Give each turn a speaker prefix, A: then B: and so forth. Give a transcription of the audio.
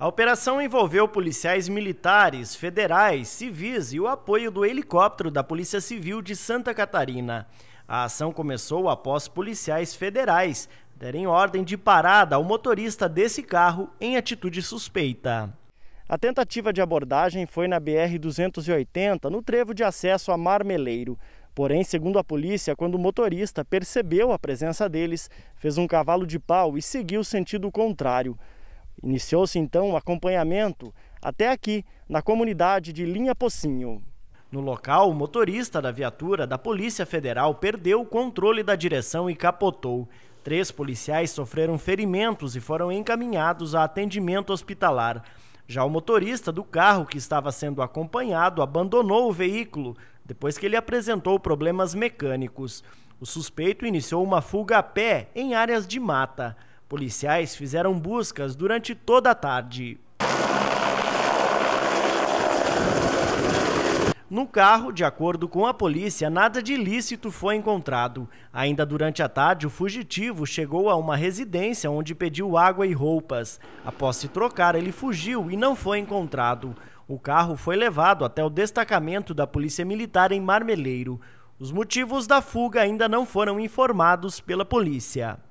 A: A operação envolveu policiais militares, federais, civis e o apoio do helicóptero da Polícia Civil de Santa Catarina. A ação começou após policiais federais derem ordem de parada ao motorista desse carro em atitude suspeita. A tentativa de abordagem foi na BR-280, no trevo de acesso a Marmeleiro. Porém, segundo a polícia, quando o motorista percebeu a presença deles, fez um cavalo de pau e seguiu sentido contrário. Iniciou-se então o acompanhamento até aqui, na comunidade de Linha Pocinho. No local, o motorista da viatura da Polícia Federal perdeu o controle da direção e capotou. Três policiais sofreram ferimentos e foram encaminhados a atendimento hospitalar. Já o motorista do carro que estava sendo acompanhado abandonou o veículo depois que ele apresentou problemas mecânicos. O suspeito iniciou uma fuga a pé em áreas de mata. Policiais fizeram buscas durante toda a tarde. No carro, de acordo com a polícia, nada de ilícito foi encontrado. Ainda durante a tarde, o fugitivo chegou a uma residência onde pediu água e roupas. Após se trocar, ele fugiu e não foi encontrado. O carro foi levado até o destacamento da Polícia Militar em Marmeleiro. Os motivos da fuga ainda não foram informados pela polícia.